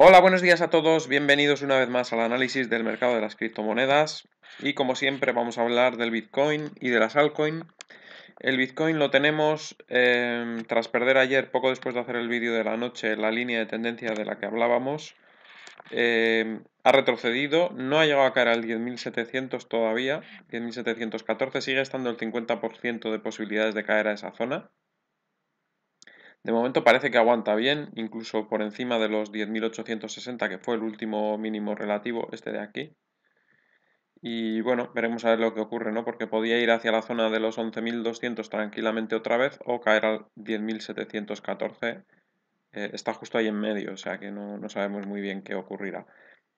Hola, buenos días a todos. Bienvenidos una vez más al análisis del mercado de las criptomonedas. Y como siempre vamos a hablar del Bitcoin y de las altcoins. El Bitcoin lo tenemos em, tras perder ayer, poco después de hacer el vídeo de la noche, la línea de tendencia de la que hablábamos. Em, ha retrocedido, no ha llegado a caer al 10.700 todavía, 10.714, sigue estando el 50% de posibilidades de caer a esa zona. De momento parece que aguanta bien, incluso por encima de los 10.860, que fue el último mínimo relativo, este de aquí. Y bueno, veremos a ver lo que ocurre, ¿no? Porque podía ir hacia la zona de los 11.200 tranquilamente otra vez o caer al 10.714. Eh, está justo ahí en medio, o sea que no, no sabemos muy bien qué ocurrirá.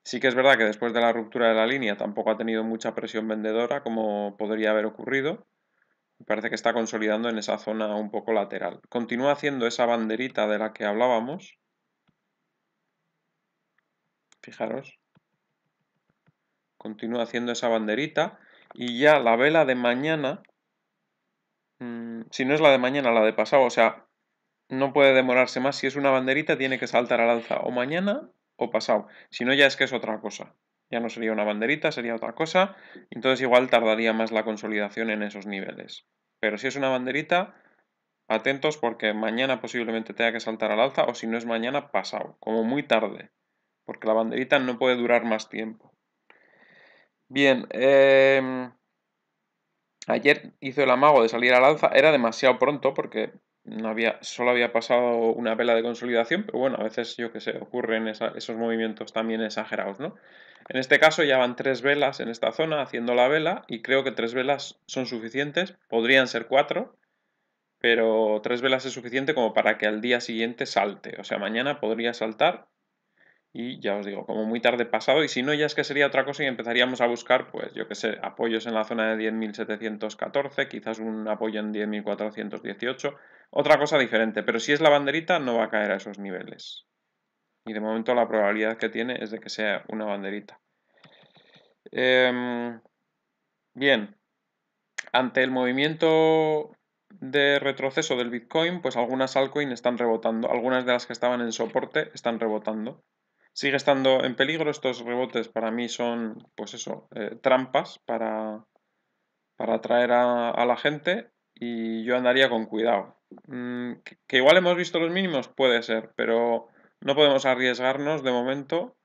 Sí que es verdad que después de la ruptura de la línea tampoco ha tenido mucha presión vendedora como podría haber ocurrido. Me parece que está consolidando en esa zona un poco lateral. Continúa haciendo esa banderita de la que hablábamos. Fijaros. Continúa haciendo esa banderita. Y ya la vela de mañana, mm, si no es la de mañana, la de pasado, o sea, no puede demorarse más. Si es una banderita, tiene que saltar al alza o mañana o pasado. Si no, ya es que es otra cosa ya no sería una banderita, sería otra cosa, entonces igual tardaría más la consolidación en esos niveles. Pero si es una banderita, atentos porque mañana posiblemente tenga que saltar al alza o si no es mañana, pasado, como muy tarde, porque la banderita no puede durar más tiempo. Bien, em, ayer hizo el amago de salir al alza, era demasiado pronto porque no había, solo había pasado una vela de consolidación, pero bueno, a veces yo que sé, ocurren esos movimientos también exagerados, ¿no? En este caso ya van tres velas en esta zona haciendo la vela y creo que tres velas son suficientes, podrían ser cuatro, pero tres velas es suficiente como para que al día siguiente salte, o sea, mañana podría saltar y ya os digo, como muy tarde pasado, y si no, ya es que sería otra cosa y empezaríamos a buscar, pues yo que sé, apoyos en la zona de 10.714, quizás un apoyo en 10.418, otra cosa diferente, pero si es la banderita no va a caer a esos niveles. Y de momento la probabilidad que tiene es de que sea una banderita. Em, bien, ante el movimiento de retroceso del Bitcoin, pues algunas altcoins están rebotando, algunas de las que estaban en soporte están rebotando sigue estando en peligro. Estos rebotes para mí son, pues eso, eh, trampas para, para atraer a, la gente y yo andaría con cuidado. Mm, que, igual hemos visto los mínimos, puede ser, pero no podemos arriesgarnos de momento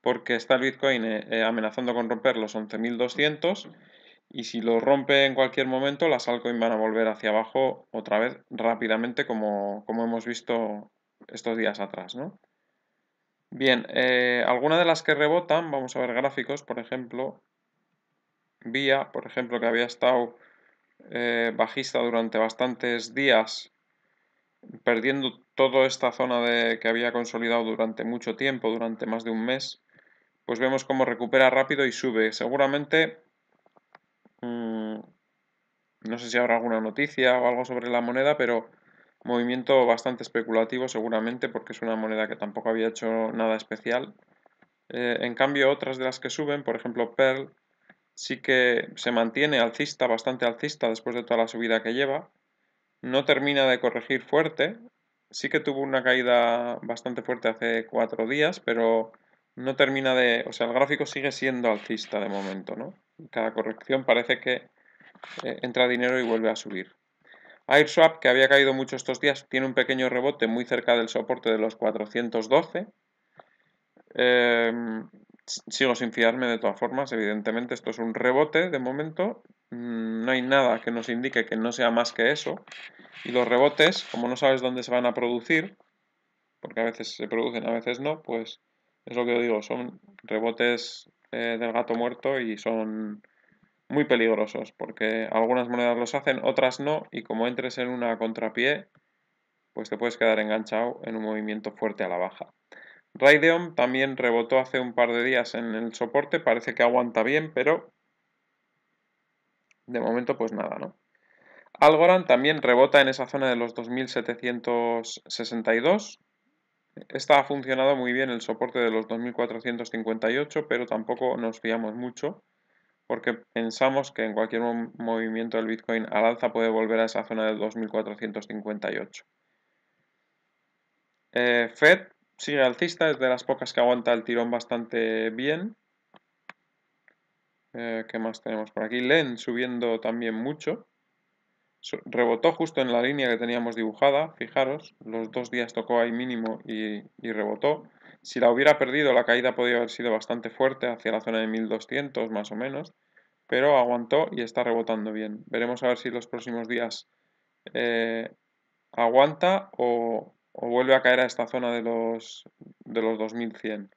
porque está el Bitcoin eh, eh, amenazando con romper los 11.200 y si lo rompe en cualquier momento, las altcoins van a volver hacia abajo otra vez rápidamente como, como hemos visto estos días atrás, ¿no? Bien, eh, algunas de las que rebotan, vamos a ver gráficos, por ejemplo, Vía, por ejemplo, que había estado eh, bajista durante bastantes días, perdiendo toda esta zona de, que había consolidado durante mucho tiempo, durante más de un mes, pues vemos cómo recupera rápido y sube. Seguramente, mm, no sé si habrá alguna noticia o algo sobre la moneda, pero Movimiento bastante especulativo seguramente porque es una moneda que tampoco había hecho nada especial. Eh, en cambio, otras de las que suben, por ejemplo Pearl, sí que se mantiene alcista, bastante alcista después de toda la subida que lleva. No termina de corregir fuerte. Sí que tuvo una caída bastante fuerte hace cuatro días, pero no termina de... O sea, el gráfico sigue siendo alcista de momento, ¿no? Cada corrección parece que eh, entra dinero y vuelve a subir. AirSwap, que había caído mucho estos días, tiene un pequeño rebote muy cerca del soporte de los 412. Em, sigo sin fiarme de todas formas, evidentemente esto es un rebote de momento. Mm, no hay nada que nos indique que no sea más que eso. Y los rebotes, como no sabes dónde se van a producir, porque a veces se producen, a veces no, pues es lo que digo, son rebotes eh, del gato muerto y son muy peligrosos, porque algunas monedas los hacen, otras no, y como entres en una contrapié, pues te puedes quedar enganchado en un movimiento fuerte a la baja. Raideon también rebotó hace un par de días en el soporte, parece que aguanta bien, pero de momento pues nada, ¿no? Algorand también rebota en esa zona de los 2762. Esta ha funcionado muy bien el soporte de los 2458, pero tampoco nos fiamos mucho porque pensamos que en cualquier movimiento del Bitcoin al alza puede volver a esa zona del 2458. Eh, Fed sigue alcista, es de las pocas que aguanta el tirón bastante bien. Eh, ¿Qué más tenemos por aquí? LEN subiendo también mucho. Rebotó justo en la línea que teníamos dibujada, fijaros, los dos días tocó ahí mínimo y, y rebotó. Si la hubiera perdido, la caída podría haber sido bastante fuerte hacia la zona de 1200 más o menos, pero aguantó y está rebotando bien. Veremos a ver si los próximos días eh, aguanta o, o, vuelve a caer a esta zona de los, de los 2100.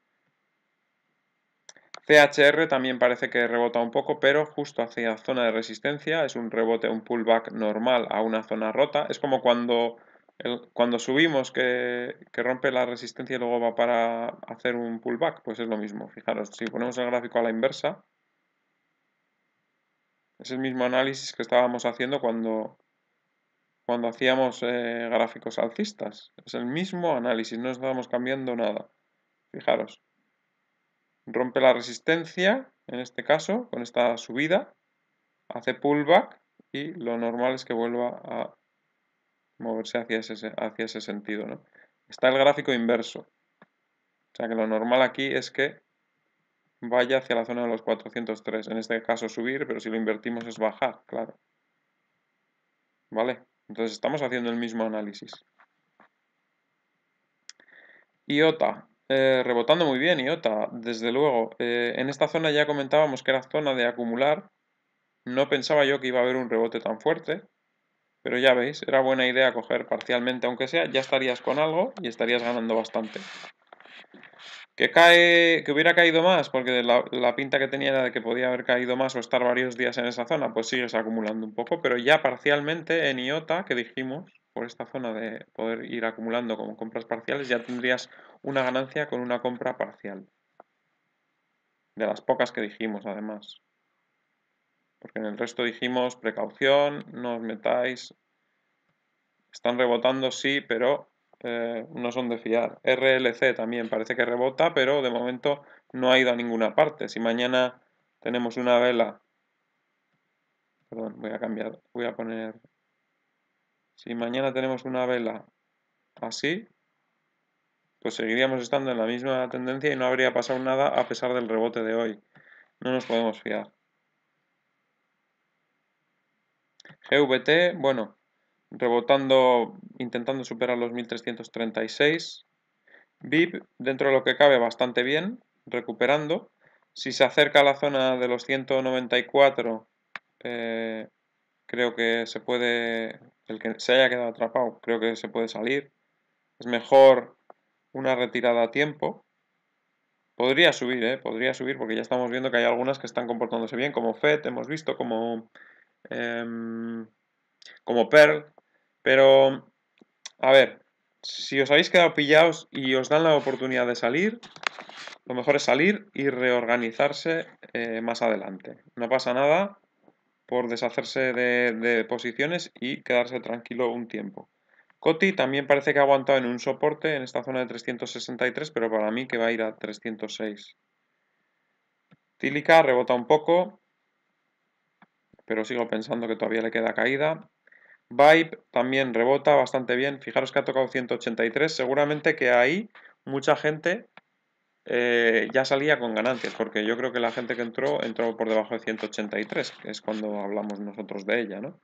CHR también parece que rebota un poco, pero justo hacia zona de resistencia, es un rebote, un pullback normal a una zona rota. Es como cuando cuando subimos que, rompe la resistencia y luego va para hacer un pullback, pues es lo mismo. Fijaros, si ponemos el gráfico a la inversa, es el mismo análisis que estábamos haciendo cuando, cuando hacíamos eh, gráficos alcistas. Es el mismo análisis, no estábamos cambiando nada. Fijaros, rompe la resistencia, en este caso, con esta subida, hace pullback y lo normal es que vuelva a moverse hacia ese, hacia ese sentido. ¿no? Está el gráfico inverso. O sea que lo normal aquí es que vaya hacia la zona de los 403. En este caso subir, pero si lo invertimos es bajar, claro. ¿Vale? Entonces estamos haciendo el mismo análisis. IOTA. Eh, rebotando muy bien IOTA, desde luego. Eh, en esta zona ya comentábamos que era zona de acumular. No pensaba yo que iba a haber un rebote tan fuerte. Pero ya veis, era buena idea coger parcialmente aunque sea, ya estarías con algo y estarías ganando bastante. Que, cae, que hubiera caído más, porque la, la, pinta que tenía era de que podía haber caído más o estar varios días en esa zona, pues sigues acumulando un poco, pero ya parcialmente en IOTA, que dijimos, por esta zona de poder ir acumulando como compras parciales, ya tendrías una ganancia con una compra parcial. De las pocas que dijimos, además. Porque en el resto dijimos precaución, no os metáis. Están rebotando, sí, pero eh, no son de fiar. RLC también parece que rebota, pero de momento no ha ido a ninguna parte. Si mañana tenemos una vela, perdón, voy a cambiar, voy a poner, si mañana tenemos una vela así, pues seguiríamos estando en la misma tendencia y no habría pasado nada a pesar del rebote de hoy. No nos podemos fiar. GVT, bueno, rebotando, intentando superar los 1336. VIP, dentro de lo que cabe, bastante bien, recuperando. Si se acerca a la zona de los 194, eh, creo que se puede, el que se haya quedado atrapado, creo que se puede salir. Es mejor una retirada a tiempo. Podría subir, ¿eh? podría subir, porque ya estamos viendo que hay algunas que están comportándose bien, como FED, hemos visto, como Em, como Perl, pero a ver, si os habéis quedado pillados y os dan la oportunidad de salir, lo mejor es salir y reorganizarse eh, más adelante. No pasa nada por deshacerse de, de posiciones y quedarse tranquilo un tiempo. Coti también parece que ha aguantado en un soporte en esta zona de 363, pero para mí que va a ir a 306. Tílica rebota un poco, pero sigo pensando que todavía le queda caída. Vibe también rebota bastante bien. Fijaros que ha tocado 183. Seguramente que ahí mucha gente eh, ya salía con ganancias, porque yo creo que la gente que entró entró por debajo de 183, que es cuando hablamos nosotros de ella, ¿no?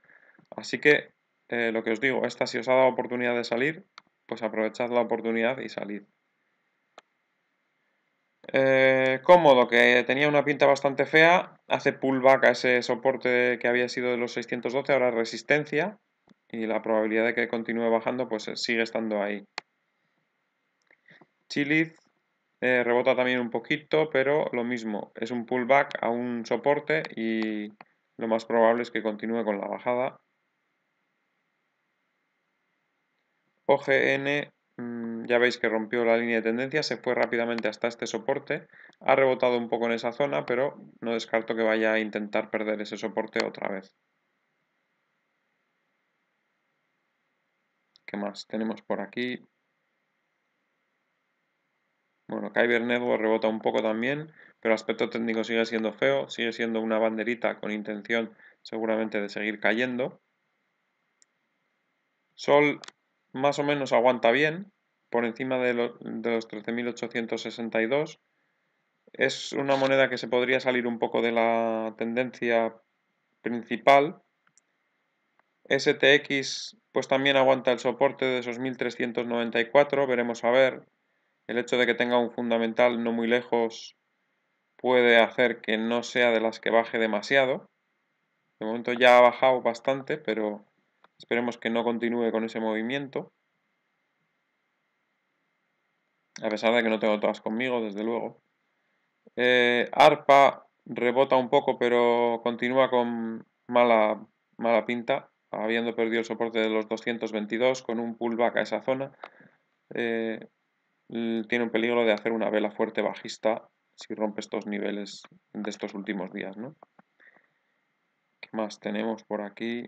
Así que eh, lo que os digo, esta si os ha dado oportunidad de salir, pues aprovechad la oportunidad y salid. Eh, cómodo, que tenía una pinta bastante fea, hace pullback a ese soporte que había sido de los 612, ahora resistencia, y la probabilidad de que continúe bajando pues eh, sigue estando ahí. Chiliz eh, rebota también un poquito, pero lo mismo, es un pullback a un soporte y lo más probable es que continúe con la bajada. OGN mm, ya veis que rompió la línea de tendencia, se fue rápidamente hasta este soporte, ha rebotado un poco en esa zona, pero no descarto que vaya a intentar perder ese soporte otra vez. ¿Qué más tenemos por aquí? Bueno, Kyber Network rebota un poco también, pero el aspecto técnico sigue siendo feo, sigue siendo una banderita con intención seguramente de seguir cayendo. Sol más o menos aguanta bien, por encima de, los 13.862. Es una moneda que se podría salir un poco de la tendencia principal. STX pues también aguanta el soporte de esos 1394, veremos a ver. El hecho de que tenga un fundamental no muy lejos puede hacer que no sea de las que baje demasiado. De momento ya ha bajado bastante, pero esperemos que no continúe con ese movimiento a pesar de que no tengo todas conmigo, desde luego. Eh, arpa rebota un poco, pero continúa con mala, mala pinta, habiendo perdido el soporte de los 222 con un pullback a esa zona. Eh, tiene un peligro de hacer una vela fuerte bajista si rompe estos niveles de estos últimos días, ¿no? ¿Qué más tenemos por aquí?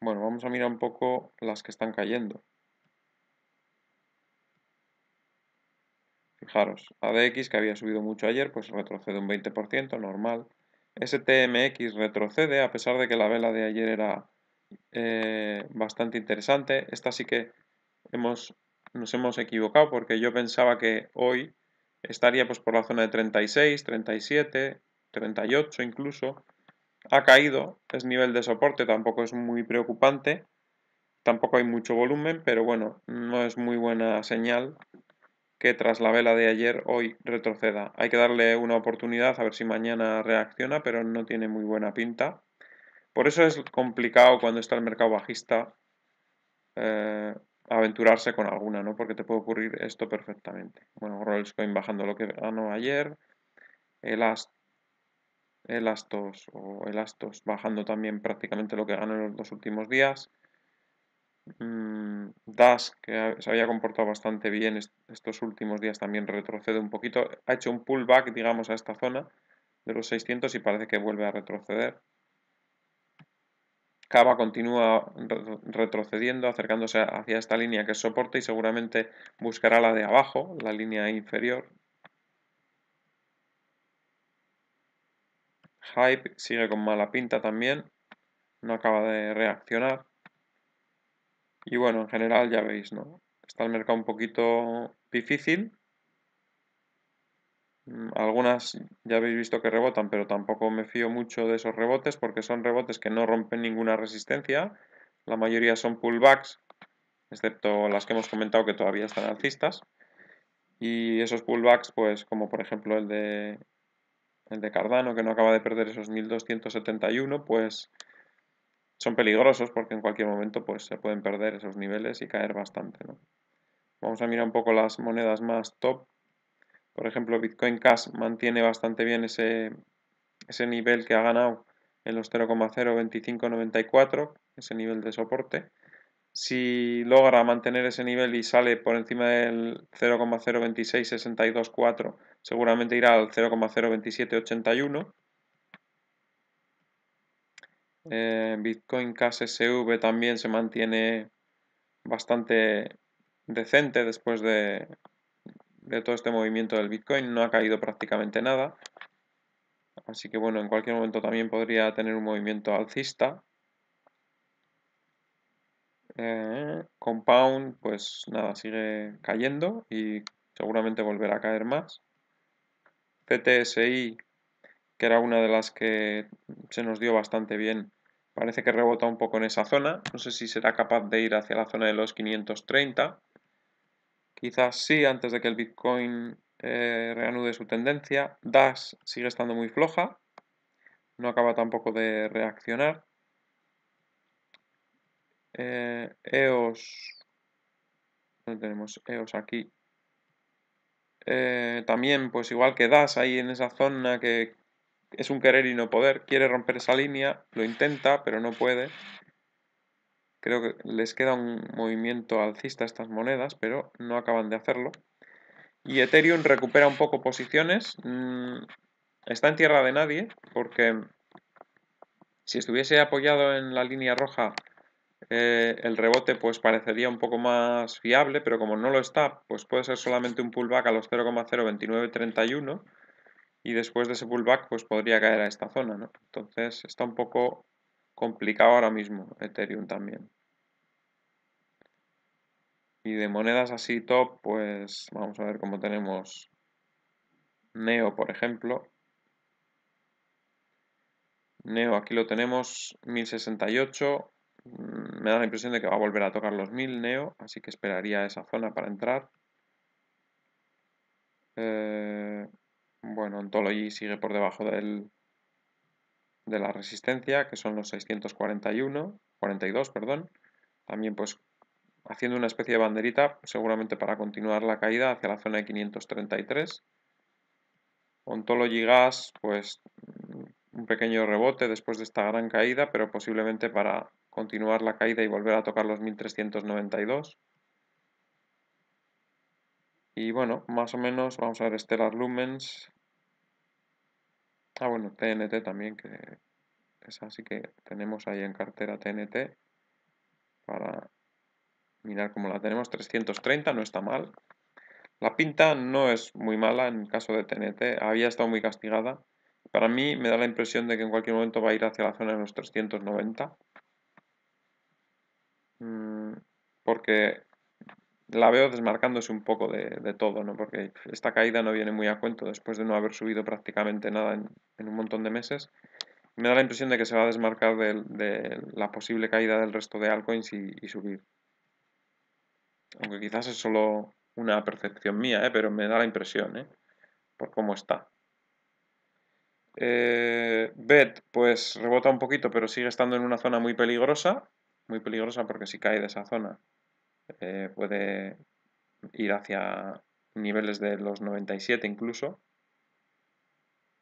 Bueno, vamos a mirar un poco las que están cayendo. Fijaros, ADX que había subido mucho ayer, pues retrocede un 20%, normal. STMX retrocede, a pesar de que la vela de ayer era eh, bastante interesante. Esta sí que hemos, nos hemos equivocado porque yo pensaba que hoy estaría pues por la zona de 36, 37, 38 incluso. Ha caído, es nivel de soporte, tampoco es muy preocupante. Tampoco hay mucho volumen, pero bueno, no es muy buena señal que tras la vela de ayer hoy retroceda. Hay que darle una oportunidad a ver si mañana reacciona, pero no tiene muy buena pinta. Por eso es complicado cuando está el mercado bajista eh, aventurarse con alguna, ¿no? Porque te puede ocurrir esto perfectamente. Bueno, Rollscoin bajando lo que ganó ayer. El, o el Astos bajando también prácticamente lo que ganó en los dos últimos días. Mm, das, que se había comportado bastante bien estos últimos días, también retrocede un poquito. Ha hecho un pullback, digamos, a esta zona de los 600 y parece que vuelve a retroceder. Cava continúa retrocediendo, acercándose hacia esta línea que es soporte y seguramente buscará la de abajo, la línea inferior. Hype sigue con mala pinta también, no acaba de reaccionar. Y bueno, en general ya veis, ¿no? Está el mercado un poquito difícil. Mm, algunas ya habéis visto que rebotan, pero tampoco me fío mucho de esos rebotes porque son rebotes que no rompen ninguna resistencia. La mayoría son pullbacks, excepto las que hemos comentado que todavía están alcistas. Y esos pullbacks, pues como por ejemplo el de, el de Cardano, que no acaba de perder esos 1271, pues son peligrosos porque en cualquier momento pues, se pueden perder esos niveles y caer bastante. Vamos a mirar un poco las monedas más top. Por ejemplo, Bitcoin Cash mantiene bastante bien ese, ese nivel que ha ganado en los 0,02594, ese nivel de soporte. Si logra mantener ese nivel y sale por encima del 0,026624, seguramente irá al 0,02781. Bitcoin Cash eh, SV también se mantiene bastante decente después de, todo este movimiento del Bitcoin. No ha caído prácticamente nada. Así que bueno, en cualquier momento también podría tener un movimiento alcista. Eh, Compound, pues nada, sigue cayendo y seguramente volverá a caer más. CTSI, que era una de las que se nos dio bastante bien Parece que rebota un poco en esa zona. No sé si será capaz de ir hacia la zona de los 530. Quizás sí, antes de que el Bitcoin eh, reanude su tendencia. das sigue estando muy floja. No acaba tampoco de reaccionar. EOS. Eh, e tenemos EOS aquí? Eh, también, pues igual que DAS, ahí en esa zona que es un querer y no poder. Quiere romper esa línea, lo intenta, pero no puede. Creo que les queda un movimiento alcista a estas monedas, pero no acaban de hacerlo. Y Ethereum recupera un poco posiciones. Mm, está en tierra de nadie, porque si estuviese apoyado en la línea roja, eh, el rebote pues parecería un poco más fiable, pero como no lo está, pues puede ser solamente un pullback a los 0,02931 y después de ese pullback pues podría caer a esta zona, Entonces está un poco complicado ahora mismo Ethereum también. Y de monedas así top, pues vamos a ver cómo tenemos Neo, por ejemplo. Neo, aquí lo tenemos 1068. Mm, me da la impresión de que va a volver a tocar los 1000 Neo, así que esperaría esa zona para entrar. Eh, bueno, Ontology sigue por debajo de la resistencia, que son los 641, 42, perdón. También pues haciendo una especie de banderita, seguramente para continuar la caída hacia la zona de 533. Ontology Gas, pues un pequeño rebote después de esta gran caída, pero posiblemente para continuar la caída y volver a tocar los 1392. Y bueno, más o menos, vamos a ver Stellar Lumens, Ah, bueno, TNT también, que es así que tenemos ahí en cartera TNT para mirar cómo la tenemos. 330, no está mal. La pinta no es muy mala en caso de TNT, había estado muy castigada. Para mí me da la impresión de que en cualquier momento va a ir hacia la zona de los 390. Mm, porque la veo desmarcándose un poco de, todo, ¿no? Porque esta caída no viene muy a cuento después de no haber subido prácticamente nada en, un montón de meses. Me da la impresión de que se va a desmarcar de, la posible caída del resto de altcoins y, subir. Aunque quizás es solo una percepción mía, ¿eh? pero me da la impresión, ¿eh? Por cómo está. Eh, pues rebota un poquito, pero sigue estando en una zona muy peligrosa. Muy peligrosa porque si cae de esa zona, eh, puede ir hacia niveles de los 97 incluso.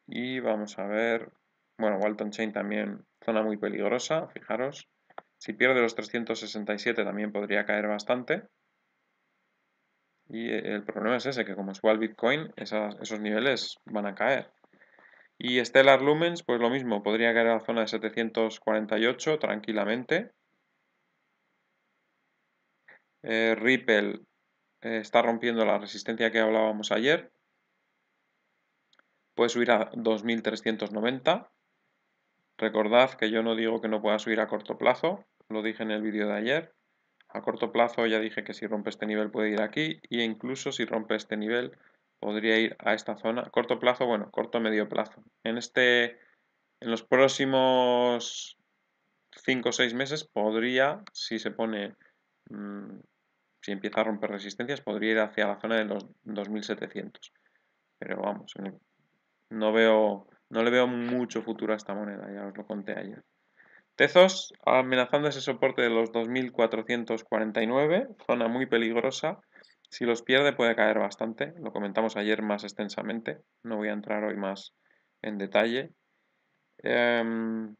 Y vamos a ver, bueno, Walton Chain también, zona muy peligrosa, fijaros. Si pierde los 367 también podría caer bastante. Y el problema es ese, que como es el Bitcoin, esos niveles van a caer. Y Stellar Lumens, pues lo mismo, podría caer a la zona de 748 tranquilamente. Eh, Ripple eh, está rompiendo la resistencia que hablábamos ayer. Puede subir a 2390. Recordad que yo no digo que no pueda subir a corto plazo, lo dije en el vídeo de ayer. A corto plazo ya dije que si rompe este nivel puede ir aquí Y incluso si rompe este nivel podría ir a esta zona. Corto plazo, bueno, corto medio plazo. En este en los próximos 5 o 6 meses podría, si se pone mm, si empieza a romper resistencias, podría ir hacia la zona de los 2700. Pero vamos, no veo, no le veo mucho futuro a esta moneda, ya os lo conté ayer. Tezos amenazando ese soporte de los 2449, zona muy peligrosa. Si los pierde puede caer bastante, lo comentamos ayer más extensamente, no voy a entrar hoy más en detalle. Em,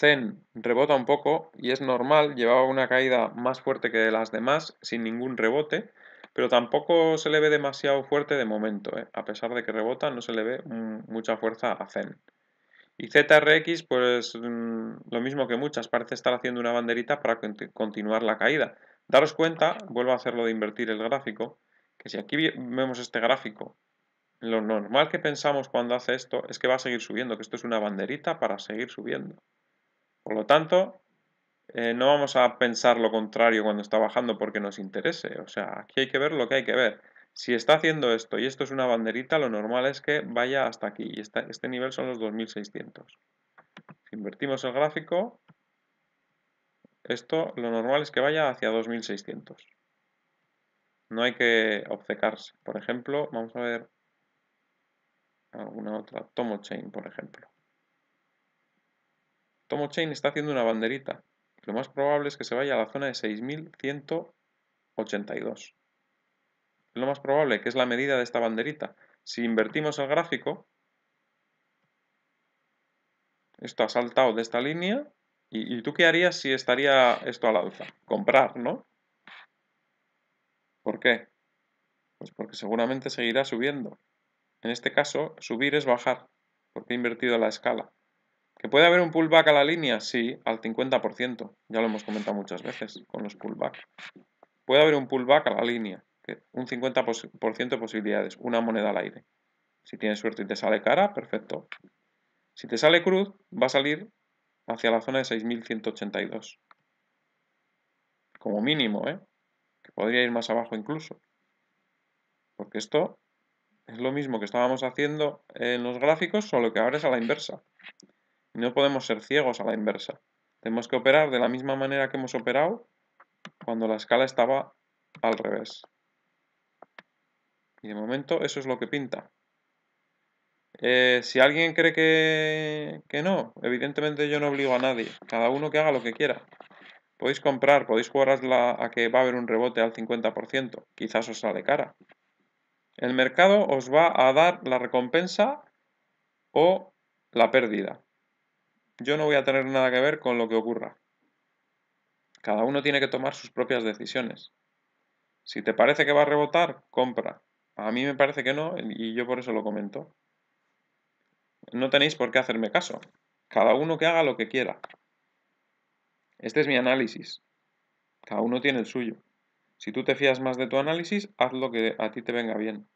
Zen rebota un poco y es normal, llevaba una caída más fuerte que las demás, sin ningún rebote, pero tampoco se le ve demasiado fuerte de momento, ¿eh? a pesar de que rebota, no se le ve mucha fuerza a Zen. Y ZRX, pues mm, lo mismo que muchas, parece estar haciendo una banderita para continuar la caída. Daros cuenta, vuelvo a hacerlo de invertir el gráfico, que si aquí vemos este gráfico, lo normal que pensamos cuando hace esto es que va a seguir subiendo, que esto es una banderita para seguir subiendo. Por lo tanto, eh, no vamos a pensar lo contrario cuando está bajando porque nos interese. O sea, aquí hay que ver lo que hay que ver. Si está haciendo esto y esto es una banderita, lo normal es que vaya hasta aquí. Y este nivel son los 2600. Si invertimos el gráfico, esto lo normal es que vaya hacia 2600. No hay que obcecarse. Por ejemplo, vamos a ver alguna otra. Tomo Chain, por ejemplo. Tomo Chain está haciendo una banderita. Lo más probable es que se vaya a la zona de 6182. Lo más probable que es la medida de esta banderita. Si invertimos el gráfico, esto ha saltado de esta línea. ¿Y, y tú qué harías si estaría esto al alza? Comprar, ¿no? ¿Por qué? Pues porque seguramente seguirá subiendo. En este caso, subir es bajar, porque he invertido la escala. ¿Que puede haber un pullback a la línea? Sí, al 50%. Ya lo hemos comentado muchas veces con los pullbacks. Puede haber un pullback a la línea. un 50% de posibilidades. Una moneda al aire. Si tienes suerte y te sale cara, perfecto. Si te sale cruz, va a salir hacia la zona de 6182. Como mínimo, ¿eh? Que podría ir más abajo incluso. Porque esto es lo mismo que estábamos haciendo en los gráficos, solo que ahora es a la inversa no podemos ser ciegos a la inversa. Tenemos que operar de la misma manera que hemos operado cuando la escala estaba al revés. Y de momento eso es lo que pinta. Eh, si alguien cree que, no, evidentemente yo no obligo a nadie. Cada uno que haga lo que quiera. Podéis comprar, podéis jugar a, a que va a haber un rebote al 50%. Quizás os sale cara. El mercado os va a dar la recompensa o la pérdida. Yo no voy a tener nada que ver con lo que ocurra. Cada uno tiene que tomar sus propias decisiones. Si te parece que va a rebotar, compra. A mí me parece que no y yo por eso lo comento. No tenéis por qué hacerme caso. Cada uno que haga lo que quiera. Este es mi análisis. Cada uno tiene el suyo. Si tú te fías más de tu análisis, haz lo que a ti te venga bien.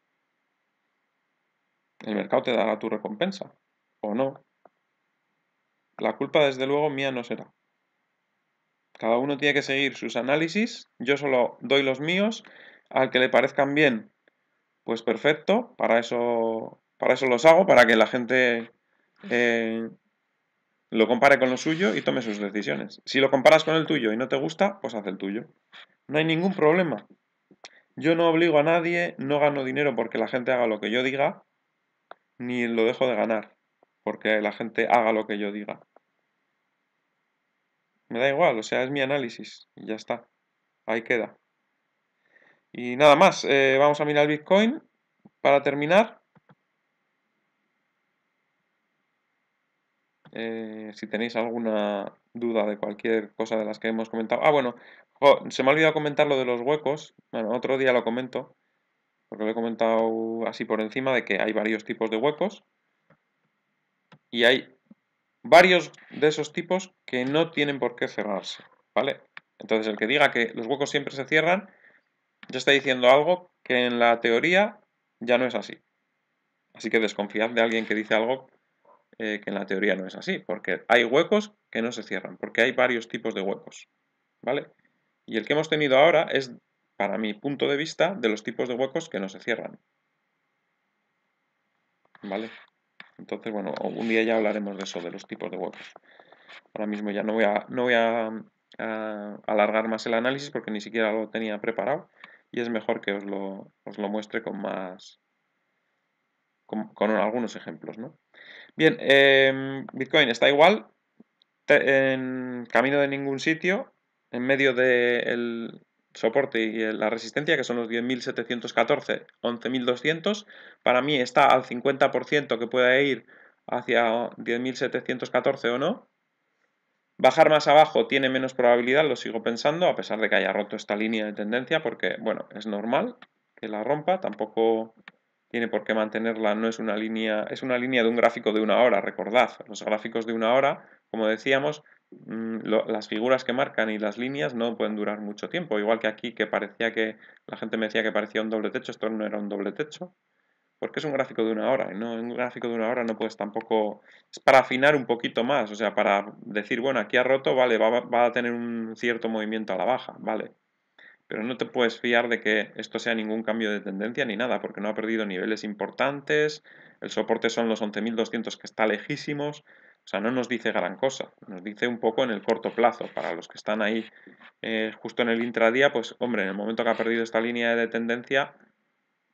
El mercado te dará tu recompensa. O no. La culpa, desde luego, mía no será. Cada uno tiene que seguir sus análisis, yo solo doy los míos, al que le parezcan bien, pues perfecto, para eso, para eso los hago, para que la gente eh, lo compare con lo suyo y tome sus decisiones. Si lo comparas con el tuyo y no te gusta, pues haz el tuyo. No hay ningún problema. Yo no obligo a nadie, no gano dinero porque la gente haga lo que yo diga, ni lo dejo de ganar porque la gente haga lo que yo diga. Me da igual, o sea, es mi análisis y ya está. Ahí queda. Y nada más, eh, vamos a mirar el Bitcoin para terminar. Eh, si tenéis alguna duda de cualquier cosa de las que hemos comentado. Ah, bueno, se me ha olvidado comentar lo de los huecos. Bueno, otro día lo comento, porque lo he comentado así por encima de que hay varios tipos de huecos. Y hay varios de esos tipos que no tienen por qué cerrarse, ¿vale? Entonces el que diga que los huecos siempre se cierran, ya está diciendo algo que en la teoría ya no es así. Así que desconfiad de alguien que dice algo eh, que en la teoría no es así, porque hay huecos que no se cierran, porque hay varios tipos de huecos, ¿vale? Y el que hemos tenido ahora es, para mi punto de vista, de los tipos de huecos que no se cierran. ¿Vale? Entonces, bueno, un día ya hablaremos de eso, de los tipos de huecos. Ahora mismo ya no voy a, no voy a, alargar más el análisis porque ni siquiera lo tenía preparado y es mejor que os lo, os lo muestre con más con, algunos ejemplos. ¿no? Bien, em, Bitcoin está igual, en camino de ningún sitio, en medio del soporte y eh, la resistencia, que son los 10.714, 11.200. Para mí está al 50% que pueda ir hacia 10.714 o no. Bajar más abajo tiene menos probabilidad, lo sigo pensando, a pesar de que haya roto esta línea de tendencia, porque, bueno, es normal que la rompa, tampoco tiene por qué mantenerla, no es una línea, es una línea de un gráfico de una hora, recordad, los gráficos de una hora, como decíamos, Mm, las figuras que marcan y las líneas no pueden durar mucho tiempo. Igual que aquí, que parecía que la gente me decía que parecía un doble techo, esto no era un doble techo, porque es un gráfico de una hora. Y no, un gráfico de una hora no puedes tampoco. Es para afinar un poquito más, o sea, para decir, bueno, aquí ha roto, vale, va, va a tener un cierto movimiento a la baja, vale. Pero no te puedes fiar de que esto sea ningún cambio de tendencia ni nada, porque no ha perdido niveles importantes, el soporte son los 11.200 que está lejísimos, o sea, no nos dice gran cosa, nos dice un poco en el corto plazo. Para los que están ahí eh, justo en el intradía, pues hombre, en el momento que ha perdido esta línea de tendencia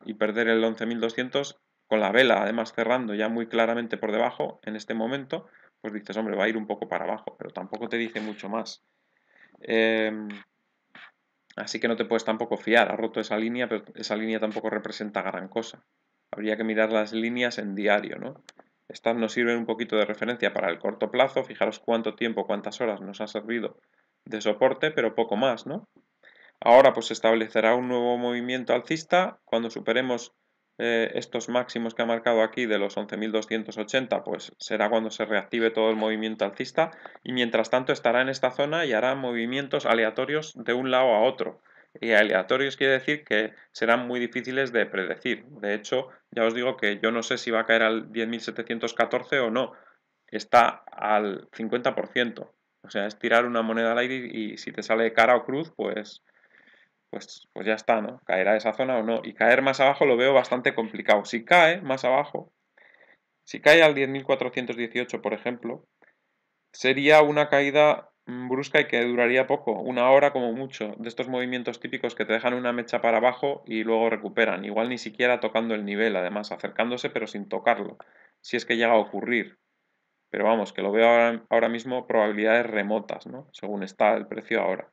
y perder el 11.200, con la vela además cerrando ya muy claramente por debajo en este momento, pues dices, hombre, va a ir un poco para abajo, pero tampoco te dice mucho más. Em, así que no te puedes tampoco fiar, ha roto esa línea, pero esa línea tampoco representa gran cosa. Habría que mirar las líneas en diario, ¿no? Estas nos sirven un poquito de referencia para el corto plazo, fijaros cuánto tiempo, cuántas horas nos ha servido de soporte, pero poco más, ¿no? Ahora pues se establecerá un nuevo movimiento alcista, cuando superemos eh, estos máximos que ha marcado aquí de los 11.280, pues será cuando se reactive todo el movimiento alcista y mientras tanto estará en esta zona y hará movimientos aleatorios de un lado a otro y aleatorios quiere decir que serán muy difíciles de predecir. De hecho, ya os digo que yo no sé si va a caer al 10.714 o no. Está al 50%. O sea, es tirar una moneda al aire y, si te sale cara o cruz, pues, pues, pues ya está, ¿no? Caerá esa zona o no. Y caer más abajo lo veo bastante complicado. Si cae más abajo, si cae al 10.418, por ejemplo, sería una caída Mm, brusca y que duraría poco, una hora como mucho, de estos movimientos típicos que te dejan una mecha para abajo y luego recuperan, igual ni siquiera tocando el nivel, además, acercándose pero sin tocarlo, si es que llega a ocurrir. Pero vamos, que lo veo ahora, ahora mismo probabilidades remotas, ¿no? Según está el precio ahora.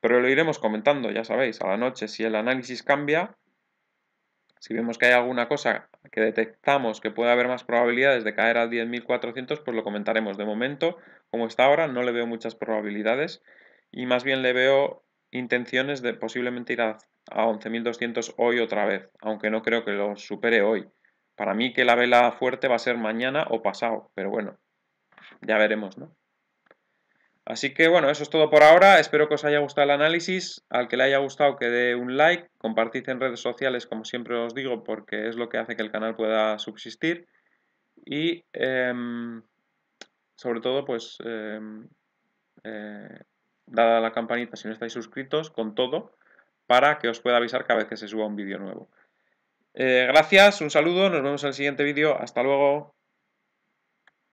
Pero lo iremos comentando, ya sabéis, a la noche si el análisis cambia si vemos que hay alguna cosa que detectamos que puede haber más probabilidades de caer a 10.400, pues lo comentaremos. De momento, como está ahora, no le veo muchas probabilidades y más bien le veo intenciones de posiblemente ir a, a 11.200 hoy otra vez, aunque no creo que lo supere hoy. Para mí que la vela fuerte va a ser mañana o pasado, pero bueno, ya veremos, ¿no? Así que bueno, eso es todo por ahora. Espero que os haya gustado el análisis. Al que le haya gustado que dé un like, compartid en redes sociales como siempre os digo porque es lo que hace que el canal pueda subsistir. Y em, sobre todo pues em, eh, dada a la campanita si no estáis suscritos con todo para que os pueda avisar cada vez que se suba un vídeo nuevo. Eh, gracias, un saludo, nos vemos en el siguiente vídeo. Hasta luego.